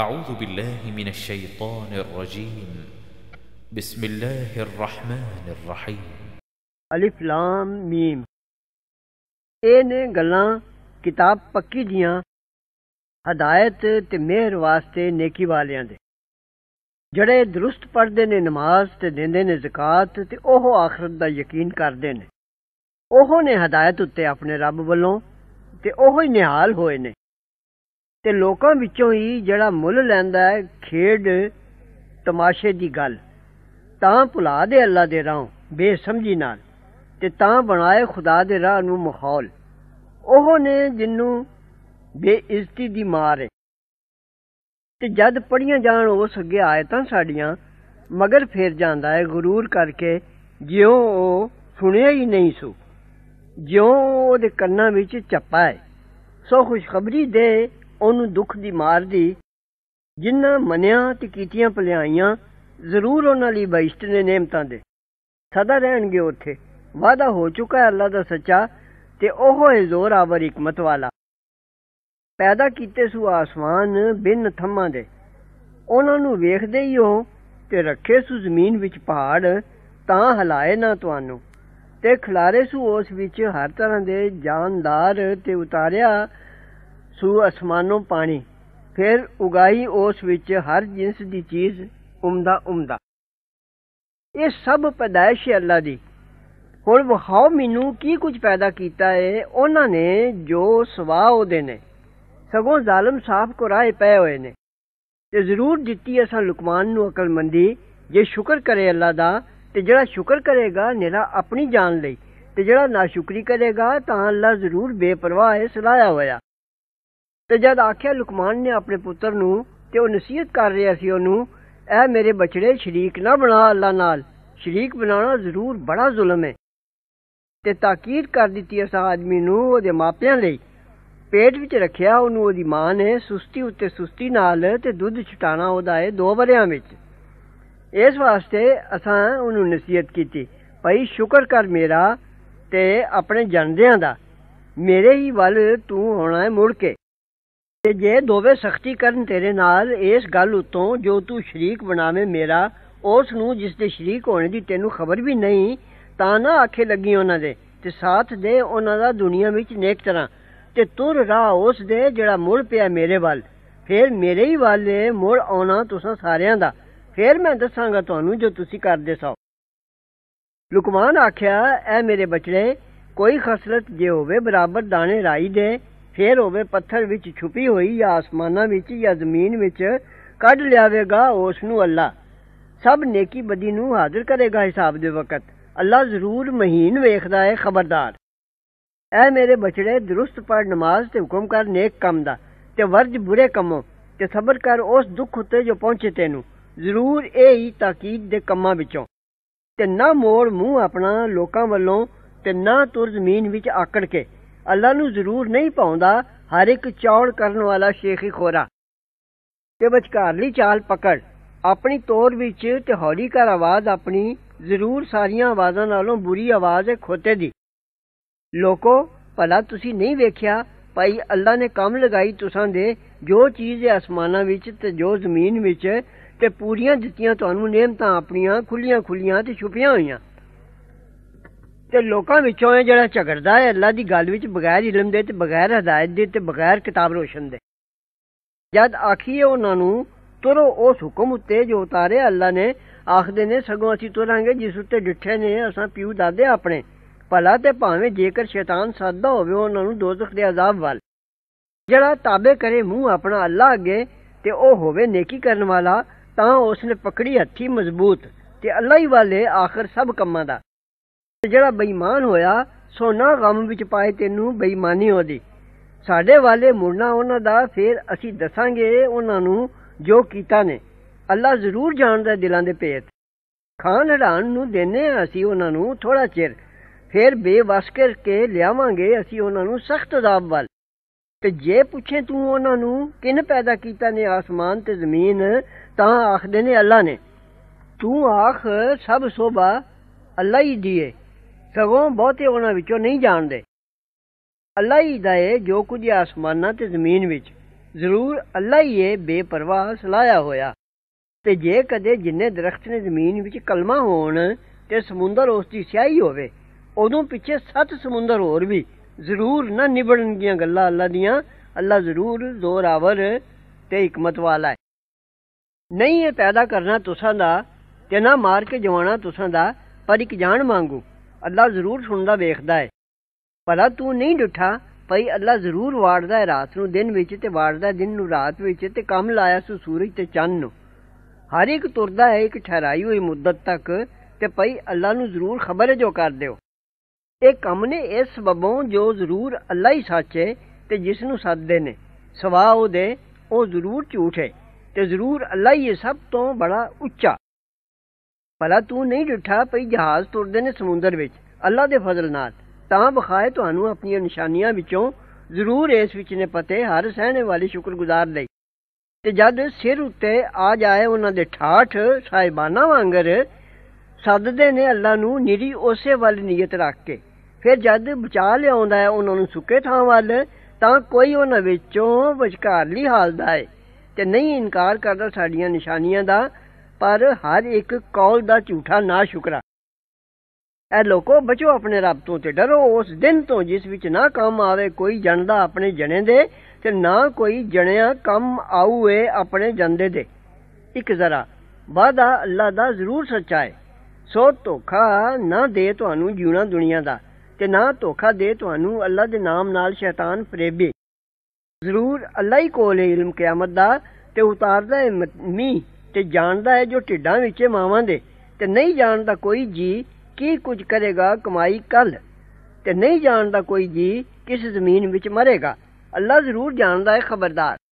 أعوذ بالله من الشيطان الرجيم بسم الله الرحمن الرحيم ਅਲਿਫ ਲਾਮ ਮੀਮ ਇਹ ਨੇ ਗੱਲਾਂ ਕਿਤਾਬ ਪੱਕੀ ਦੀਆਂ ਹਦਾਇਤ ਤੇ ਮਿਹਰ ਵਾਸਤੇ ਨੇਕੀ ਵਾਲਿਆਂ ਦੇ ਜਿਹੜੇ ਦਰੁਸਤ ਪੜ੍ਹਦੇ ਨੇ ਨਮਾਜ਼ ਤੇ ਦਿੰਦੇ ਨੇ ਜ਼ਕਾਤ ਤੇ ਉਹ ਆਖਰਤ ਦਾ ਯਕੀਨ ਕਰਦੇ ਨੇ ਉਹ ਨੇ ਹਦਾਇਤ ਉੱਤੇ ਆਪਣੇ ਰੱਬ ਵੱਲੋਂ ਤੇ ਉਹ ਹੀ ਨਿਹਾਲ ਹੋਏ ਨੇ ਤੇ ਲੋਕਾਂ ਵਿੱਚੋਂ ਹੀ ਜਿਹੜਾ ਮੁੱਲ ਲੈਂਦਾ ਹੈ ਖੇਡ ਤਮਾਸ਼ੇ ਦੀ ਗੱਲ ਤਾਂ ਭੁਲਾ ਦੇ ਅੱਲਾ ਦੇ ਰਾਹ ਬੇਸਮਝੀ ਨਾਲ ਤੇ ਤਾਂ ਬਣਾਏ ਖੁਦਾ ਦੇ ਰਾਹ ਨੂੰ ਮਖੌਲ ਉਹ ਨੇ ਜਿੰਨੂੰ ਬੇਇੱਜ਼ਤੀ ਦੀ ਮਾਰ ਹੈ ਤੇ ਜਦ ਪੜੀਆਂ ਜਾਣ ਉਸ ਅੱਗੇ ਆਇਤਾਂ ਸਾਡੀਆਂ ਮਗਰ ਫੇਰ ਜਾਂਦਾ ਹੈ ਗਰੂਰ ਕਰਕੇ ਜਿਉਂ ਉਹ ਸੁਣਿਆ ਹੀ ਨਹੀਂ ਸੋ ਜਿਉਂ ਉਹਦੇ ਕੰਨਾਂ ਵਿੱਚ ਚੱਪਾ ਹੈ ਸੋ ਖੁਸ਼ਖਬਰੀ ਦੇ ਉਹਨੂੰ ਦੁੱਖ ਦੀ ਮਾਰ ਦੀ ਜਿੰਨਾ ਮੰਨਿਆ ਤੇ ਕੀਤੀਆਂ ਭਲਾਈਆਂ ਜ਼ਰੂਰ ਉਹਨਾਂ ਲਈ ਬਾਇਸ਼ਤ ਨੇ ਨੇਮਤਾਂ ਦੇ ਸਦਾ ਰਹਿਣਗੇ ਉੱਥੇ ਵਾਦਾ ਹੋ ਚੁੱਕਾ ਹੈ ਅੱਲਾ ਦਾ ਸੱਚਾ ਤੇ ਉਹ ਹੈ ਜ਼ੋਰ ਆਵਰ ਹਕਮਤ ਵਾਲਾ ਪੈਦਾ ਕੀਤੇ ਸੂ ਆਸਮਾਨ ਬਿਨ ਥੰਮਾਂ ਦੇ ਉਹਨਾਂ ਨੂੰ ਵੇਖਦੇ ਹੀ ਹੋ ਤੇ ਰੱਖੇ ਸੂ ਜ਼ਮੀਨ ਵਿੱਚ ਪਹਾੜ ਤਾਂ ਹਲਾਏ ਨਾ ਤੁਹਾਨੂੰ ਤੇ ਖਿਲਾਰੇ ਸੂ ਉਸ ਵਿੱਚ ਹਰ ਤਰ੍ਹਾਂ ਦੇ ਜਾਨਦਾਰ ਤੇ ਉਤਾਰਿਆ ਸੂ ਅਸਮਾਨੋਂ ਪਾਣੀ ਫਿਰ ਉਗਾਈ ਉਸ ਵਿੱਚ ਹਰ ਜਿੰਸ ਦੀ ਚੀਜ਼ ਉਮਦਾ ਉਮਦਾ ਇਹ ਸਭ ਪੈਦਾਇਸ਼ ਹੈ ਅੱਲਾ ਦੀ ਹੁਣ ਵਹਾਓ ਮੈਨੂੰ ਕੀ ਕੁਝ ਪੈਦਾ ਕੀਤਾ ਹੈ ਉਹਨਾਂ ਨੇ ਜੋ ਸਵਾ ਉਹਦੇ ਨੇ ਸਗੋਂ ਜ਼ਾਲਮ ਸਾਫ ਕੁਰਾਏ ਪਏ ਹੋਏ ਨੇ ਤੇ ਜ਼ਰੂਰ ਦਿੱਤੀ ਅਸਾਂ ਲੁਕਮਾਨ ਨੂੰ ਅਕਲਮੰਦੀ ਜੇ ਸ਼ੁਕਰ ਕਰੇ ਅੱਲਾ ਦਾ ਤੇ ਜਿਹੜਾ ਸ਼ੁਕਰ ਕਰੇਗਾ ਨਿਹਰਾ ਆਪਣੀ ਜਾਨ ਲਈ ਤੇ ਜਿਹੜਾ ਨਾਸ਼ੁਕਰੀ ਕਰੇਗਾ ਤਾਂ ਅੱਲਾ ਜ਼ਰੂਰ ਬੇਪਰਵਾਹ ਹੈ ਸਲਾਇਆ ਹੋਇਆ ਤੇ ਜਦ ਆਖਿਆ ਲੁਕਮਾਨ ਨੇ ਆਪਣੇ ਪੁੱਤਰ ਨੂੰ ਤੇ ਉਹ ਨਸੀਹਤ ਕਰ ਰਿਹਾ ਸੀ ਉਹਨੂੰ ਐ ਮੇਰੇ ਬਚੜੇ ਸ਼ਰੀਕ ਨਾ ਬਣਾ ਅੱਲਾ ਨਾਲ ਸ਼ਰੀਕ ਬਣਾਉਣਾ ਜ਼ਰੂਰ ਬੜਾ ਜ਼ੁਲਮ ਹੈ ਤੇ ਤਾਕੀਦ ਕਰ ਦਿੱਤੀ ਇਸ ਆਦਮੀ ਨੂੰ ਉਹਦੇ ਮਾਪਿਆਂ ਲਈ ਪੇਟ ਵਿੱਚ ਰੱਖਿਆ ਉਹਨੂੰ ਉਹਦੀ ਮਾਂ ਨੇ ਸੁਸਤੀ ਉੱਤੇ ਸੁਸਤੀ ਨਾਲ ਤੇ ਦੁੱਧ ਛਟਾਣਾ ਉਹਦਾ ਹੈ ਦੋ ਵਰਿਆਂ ਵਿੱਚ ਇਸ ਵਾਸਤੇ ਅਸਾਂ ਉਹਨੂੰ ਨਸੀਹਤ ਕੀਤੀ ਭਈ ਸ਼ੁਕਰ ਕਰ ਮੇਰਾ ਤੇ ਆਪਣੇ ਜਨਦਿਆਂ ਦਾ ਮੇਰੇ ਹੀ ਵੱਲ ਤੂੰ ਹੋਣਾ ਹੈ ਮੁੜ ਕੇ ਤੇ ਜੇ ਦੋਵੇਂ ਸਖਤੀ ਕਰਨ ਤੇਰੇ ਨਾਲ ਇਸ ਗੱਲ ਉਤੋਂ ਜੋ ਤੂੰ ਸ਼ਰੀਕ ਬਣਾਵੇਂ ਮੇਰਾ ਉਸ ਨੂੰ ਜਿਸ ਦੇ ਸ਼ਰੀਕ ਹੋਣ ਦੀ ਤੈਨੂੰ ਖਬਰ ਵੀ ਨਹੀਂ ਤਾਂ ਨਾ ਆਖੇ ਲੱਗੀ ਉਹਨਾਂ ਦੇ ਤੇ ਸਾਥ ਦੇ ਉਹਨਾਂ ਦਾ ਦੁਨੀਆ ਵਿੱਚ ਨੇਕ ਤਰ੍ਹਾਂ ਤੇ ਤੁਰ ਰਾਹ ਉਸ ਦੇ ਜਿਹੜਾ ਮੁੜ ਪਿਆ ਮੇਰੇ ਵੱਲ ਫੇਰ ਮੇਰੇ ਹੀ ਵਾਲੇ ਮੁੜ ਆਉਣਾ ਤੁਸਾਂ ਸਾਰਿਆਂ ਦਾ ਫੇਰ ਮੈਂ ਦੱਸਾਂਗਾ ਤੁਹਾਨੂੰ ਜੋ ਤੁਸੀਂ ਕਰਦੇ ਸੋ ਲੁਕਮਾਨ ਆਖਿਆ ਐ ਮੇਰੇ ਬਚੜੇ ਕੋਈ ਖਸਲਤ ਜੇ ਹੋਵੇ ਬਰਾਬਰ ਦਾਣੇ ਰਾਈ ਦੇ ਫੇਰ ਹੋਵੇ ਪੱਥਰ ਵਿੱਚ ਛੁਪੀ ਹੋਈ ਜਾਂ ਆਸਮਾਨਾਂ ਵਿੱਚ ਜਾਂ ਜ਼ਮੀਨ ਵਿੱਚ ਕੱਢ ਲਿਆਵੇਗਾ ਉਸ ਨੂੰ ਅੱਲਾ ਸਭ ਨੇਕੀ ਬਦੀ ਨੂੰ ਹਾਜ਼ਰ ਕਰੇਗਾ ਹਿਸਾਬ ਦੇ ਵਕਤ ਅੱਲਾ ਜ਼ਰੂਰ ਮਹੀਨ ਵੇਖਦਾ ਹੈ ਖਬਰਦਾਰ ਐ ਮੇਰੇ ਬਚੜੇ ਦਰੁਸਤ ਪੜ ਨਮਾਜ਼ ਤੇ ਹੁਕਮ ਕਰ ਨੇਕ ਕੰਮ ਦਾ ਤੇ ਵਰਜ ਬੁਰੇ ਕੰਮੋਂ ਤੇ ਸਬਰ ਕਰ ਉਸ ਦੁੱਖ ਉਤੇ ਜੋ ਪਹੁੰਚੇ ਤੈਨੂੰ ਜ਼ਰੂਰ ਇਹ ਹੀ ਤਾਕੀਦ ਦੇ ਕੰਮਾਂ ਵਿੱਚੋਂ ਤੇ ਨਾ ਮੋੜ ਮੂੰਹ ਆਪਣਾ ਲੋਕਾਂ ਵੱਲੋਂ ਤੇ ਨਾ ਤੁਰ ਜ਼ਮੀਨ ਵਿੱਚ ਆਕੜ ਕੇ ਅੱਲਾ ਨੂੰ ਜ਼ਰੂਰ ਨਹੀਂ ਪਾਉਂਦਾ ਹਰ ਇੱਕ ਚੌੜ ਕਰਨ ਵਾਲਾ ਸ਼ੇਖੀ ਖੋਰਾ ਤੇ ਵਿਚਕਾਰਲੀ ਚਾਲ ਪਕੜ ਆਪਣੀ ਤੋਰ ਵਿੱਚ ਤੇ ਹੌਲੀ ਕਰ ਆਵਾਜ਼ ਆਪਣੀ ਜ਼ਰੂਰ ਸਾਰੀਆਂ ਆਵਾਜ਼ਾਂ ਨਾਲੋਂ ਬੁਰੀ ਆਵਾਜ਼ ਹੈ ਖੋਤੇ ਦੀ ਲੋਕੋ ਭਲਾ ਤੁਸੀਂ ਨਹੀਂ ਵੇਖਿਆ ਭਾਈ ਅੱਲਾ ਨੇ ਕੰਮ ਲਗਾਈ ਤੁਸਾਂ ਦੇ ਜੋ ਚੀਜ਼ ਹੈ ਅਸਮਾਨਾਂ ਵਿੱਚ ਤੇ ਜੋ ਜ਼ਮੀਨ ਵਿੱਚ ਤੇ ਪੂਰੀਆਂ ਦਿੱਤੀਆਂ ਤੁਹਾਨੂੰ ਨੇਮਤਾਂ ਆਪਣੀਆਂ ਖੁੱਲੀਆਂ ਖੁੱਲੀਆਂ ਤੇ ਛੁਪੀਆਂ ਹੋਈਆਂ ਤੇ ਲੋਕਾਂ ਵਿੱਚੋਂ ਇਹ ਜਿਹੜਾ ਝਗੜਦਾ ਹੈ ਅੱਲਾ ਦੀ ਗੱਲ ਵਿੱਚ ਬਗੈਰ ਇਲਮ ਦੇ ਤੇ ਬਗੈਰ ਹਦਾਇਤ ਦੇ ਤੇ ਬਗੈਰ ਕਿਤਾਬ ਰੋਸ਼ਨ ਦੇ ਜਦ ਆਖੀਏ ਉਹਨਾਂ ਨੂੰ ਤੁਰੋ ਉਸ ਹੁਕਮ ਉੱਤੇ ਜੋ ਉਤਾਰਿਆ ਅੱਲਾ ਨੇ ਆਖਦੇ ਨੇ ਸਗੋਂ ਅਸੀਂ ਤੁਰਾਂਗੇ ਜਿਸ ਉੱਤੇ ਡਿੱਠੇ ਨੇ ਅਸਾਂ ਪਿਉ ਦਾਦੇ ਆਪਣੇ ਭਲਾ ਤੇ ਭਾਵੇਂ ਜੇਕਰ ਸ਼ੈਤਾਨ ਸਾਦਾ ਹੋਵੇ ਉਹਨਾਂ ਨੂੰ ਦੋਜ਼ਖ ਦੇ ਅਜ਼ਾਬ ਵੱਲ ਜਿਹੜਾ ਤਾਬੇ ਕਰੇ ਮੂੰਹ ਆਪਣਾ ਅੱਲਾ ਅੱਗੇ ਤੇ ਉਹ ਹੋਵੇ ਨੇਕੀ ਕਰਨ ਵਾਲਾ ਤਾਂ ਉਸ ਨੇ ਪਕੜੀ ਹੱਥੀ ਮਜ਼ਬੂਤ ਤੇ ਅੱਲਾ ਹੀ ਵਾਲੇ ਆਖਰ ਸਭ ਕੰਮਾਂ ਦਾ ਜਿਹੜਾ ਬੇਈਮਾਨ ਹੋਇਆ ਸੋਨਾ ਗਮ ਵਿੱਚ ਪਾਏ ਤੈਨੂੰ ਬੇਈਮਾਨੀ ਉਹਦੀ ਸਾਡੇ ਵਾਲੇ ਮੁੜਨਾ ਉਹਨਾਂ ਦਾ ਫਿਰ ਅਸੀਂ ਦੱਸਾਂਗੇ ਉਹਨਾਂ ਨੂੰ ਜੋ ਕੀਤਾ ਨੇ ਅੱਲਾ ਜ਼ਰੂਰ ਜਾਣਦਾ ਦਿਲਾਂ ਦੇ ਭੇਤ ਖਾਨ ਹੜਾਨ ਨੂੰ ਦੇਨੇ ਅਸੀਂ ਉਹਨਾਂ ਨੂੰ ਥੋੜਾ ਚਿਰ ਫਿਰ ਬੇਵਸ ਕਰਕੇ ਲਿਆਵਾਂਗੇ ਅਸੀਂ ਉਹਨਾਂ ਨੂੰ ਸਖਤ ਅਜ਼ਾਬ ਵੱਲ ਤੇ ਜੇ ਪੁੱਛੇ ਤੂੰ ਉਹਨਾਂ ਨੂੰ ਕਿਨ ਪੈਦਾ ਕੀਤਾ ਨੇ ਆਸਮਾਨ ਤੇ ਜ਼ਮੀਨ ਤਾਂ ਆਖਦੇ ਨੇ ਅੱਲਾ ਨੇ ਤੂੰ ਆਖ ਸਭ ਸੋਭਾ ਅੱਲਾ ਹੀ ਦੀਏ ਸਗੋਂ ਬਹੁਤੇ ਉਹਨਾਂ ਵਿੱਚੋਂ ਨਹੀਂ ਜਾਣਦੇ ਅੱਲਾ ਹੀ ਦਾ ਜੋ ਕੁਝ ਆਸਮਾਨਾਂ ਤੇ ਜ਼ਮੀਨ ਵਿੱਚ ਜ਼ਰੂਰ ਅੱਲਾ ਹੀ ਇਹ ਬੇਪਰਵਾਹ ਸਲਾਇਆ ਹੋਇਆ ਤੇ ਜੇ ਕਦੇ ਜਿੰਨੇ ਦਰਖਤ ਨੇ ਜ਼ਮੀਨ ਵਿੱਚ ਕਲਮਾ ਹੋਣ ਤੇ ਸਮੁੰਦਰ ਉਸ ਦੀ ਸਿਆਹੀ ਹੋਵੇ ਉਦੋਂ ਪਿੱਛੇ ਸੱਤ ਸਮੁੰਦਰ ਹੋਰ ਵੀ ਜ਼ਰੂਰ ਨਾ ਨਿਬੜਨਗੀਆਂ ਗੱਲਾਂ ਅੱਲਾ ਦੀਆਂ ਅੱਲਾ ਜ਼ਰੂਰ ਜ਼ੋਰ ਆਵਰ ਤੇ ਹਕਮਤ ਵਾਲਾ ਹੈ ਨਹੀਂ ਇਹ ਪੈਦਾ ਕਰਨਾ ਤੁਸਾਂ ਦਾ ਤੇ ਨਾ ਮਾਰ ਕੇ ਜਵਾਣਾ ਤੁਸਾਂ ਦਾ ਪਰ ਇੱਕ ਜਾਨ ਮੰਗੂ ਅੱਲਾ ਜ਼ਰੂਰ ਸੁਣਦਾ ਵੇਖਦਾ ਹੈ ਭਲਾ ਤੂੰ ਨਹੀਂ ਡੁੱਠਾ ਭਈ ਅੱਲਾ ਜ਼ਰੂਰ ਵਾਰਦਾ ਹੈ ਰਾਤ ਨੂੰ ਦਿਨ ਵਿੱਚ ਤੇ ਵਾਰਦਾ ਦਿਨ ਨੂੰ ਰਾਤ ਵਿੱਚ ਤੇ ਕੰਮ ਲਾਇਆ ਸੂ ਸੂਰਜ ਤੇ ਚੰਨ ਨੂੰ ਹਰ ਇੱਕ ਤੁਰਦਾ ਹੈ ਇੱਕ ਠਹਿਰਾਈ ਹੋਈ ਮੁੱਦਤ ਤੱਕ ਤੇ ਭਈ ਅੱਲਾ ਨੂੰ ਜ਼ਰੂਰ ਖਬਰ ਹੈ ਜੋ ਕਰਦੇ ਹੋ ਇਹ ਕੰਮ ਨੇ ਇਸ ਬਬੋਂ ਜੋ ਜ਼ਰੂਰ ਅੱਲਾ ਹੀ ਸੱਚੇ ਤੇ ਜਿਸ ਨੂੰ ਸੱਦਦੇ ਨੇ ਸਵਾ ਦੇ ਉਹ ਜ਼ਰੂਰ ਝੂਠ ਹੈ ਤੇ ਜ਼ਰੂਰ ਅੱਲਾ ਹੀ ਸਭ ਤੋਂ ਬੜਾ ਉੱਚਾ ਭਲਾ ਤੂੰ ਨਹੀਂ ਡਿਠਾ ਪਈ ਜਹਾਜ਼ ਤੁਰਦੇ ਨੇ ਸਮੁੰਦਰ ਵਿੱਚ ਅੱਲਾ ਦੇ ਫਜ਼ਲ ਨਾਲ ਤਾਂ ਬਖਾਏ ਤੁਹਾਨੂੰ ਆਪਣੀਆਂ ਨਿਸ਼ਾਨੀਆਂ ਵਿੱਚੋਂ ਜ਼ਰੂਰ ਇਸ ਵਿੱਚ ਨੇ ਪਤੇ ਹਰ ਸਹਿਣੇ ਵਾਲੀ ਸ਼ੁਕਰਗੁਜ਼ਾਰ ਲਈ ਤੇ ਜਦ ਸਿਰ ਉੱਤੇ ਆ ਜਾਏ ਉਹਨਾਂ ਦੇ ਠਾਠ ਸਾਇਬਾਨਾ ਵਾਂਗਰ ਸੱਦਦੇ ਨੇ ਅੱਲਾ ਨੂੰ ਨਿਰੀ ਉਸੇ ਵੱਲ ਨੀਅਤ ਰੱਖ ਕੇ ਫਿਰ ਜਦ ਬਚਾ ਲਿਆਉਂਦਾ ਹੈ ਉਹਨਾਂ ਨੂੰ ਸੁੱਕੇ ਥਾਂ ਵੱਲ ਤਾਂ ਕੋਈ ਉਹਨਾਂ ਵਿੱਚੋਂ ਵਿਚਕਾਰਲੀ ਹਾਲ ਦਾ ਹੈ ਤੇ ਨਹੀਂ ਇਨਕਾਰ ਕਰਦਾ ਸਾਡੀਆਂ ਨਿਸ਼ਾਨੀਆਂ ਦਾ ਪਰ ਹਰ ਇੱਕ ਕੌਲ ਦਾ ਝੂਠਾ ਨਾ ਸ਼ੁਕਰਾ ਐ ਲੋਕੋ ਬਚੋ ਆਪਣੇ ਰੱਬ ਤੋਂ ਤੇ ਡਰੋ ਉਸ ਦਿਨ ਤੋਂ ਜਿਸ ਵਿੱਚ ਨਾ ਕੰਮ ਆਵੇ ਕੋਈ ਜਣਦਾ ਆਪਣੇ ਜਣੇ ਦੇ ਤੇ ਨਾ ਕੋਈ ਜਣਿਆ ਕੰਮ ਆਉਏ ਆਪਣੇ ਜੰਦੇ ਦੇ ਇੱਕ ਜ਼ਰਾ ਵਾਦਾ ਅੱਲਾ ਦਾ ਜ਼ਰੂਰ ਸੱਚਾ ਹੈ ਸੋ ਧੋਖਾ ਨਾ ਦੇ ਤੁਹਾਨੂੰ ਜੀਣਾ ਦੁਨੀਆ ਦਾ ਤੇ ਨਾ ਧੋਖਾ ਦੇ ਤੁਹਾਨੂੰ ਅੱਲਾ ਦੇ ਨਾਮ ਨਾਲ ਸ਼ੈਤਾਨ ਪ੍ਰੇਬੀ ਜ਼ਰੂਰ ਅੱਲਾ ਹੀ ਕੋਲ ਹੈ ਇਲਮ ਕਿਆਮਤ ਦਾ ਤੇ ਉਤਾਰਦਾ ਹੈ ਮੀ ਤੇ ਜਾਣਦਾ ਹੈ ਜੋ ਢਿੱਡਾਂ ਵਿੱਚ ਮਾਵਾਂ ਦੇ ਤੇ ਨਹੀਂ ਜਾਣਦਾ ਕੋਈ ਜੀ ਕੀ ਕੁਝ ਕਰੇਗਾ ਕਮਾਈ ਕੱਲ ਤੇ ਨਹੀਂ ਜਾਣਦਾ ਕੋਈ ਜੀ ਕਿਸ ਜ਼ਮੀਨ ਵਿੱਚ ਮਰੇਗਾ ਅੱਲਾ ਜ਼ਰੂਰ ਜਾਣਦਾ ਹੈ ਖਬਰਦਾਰ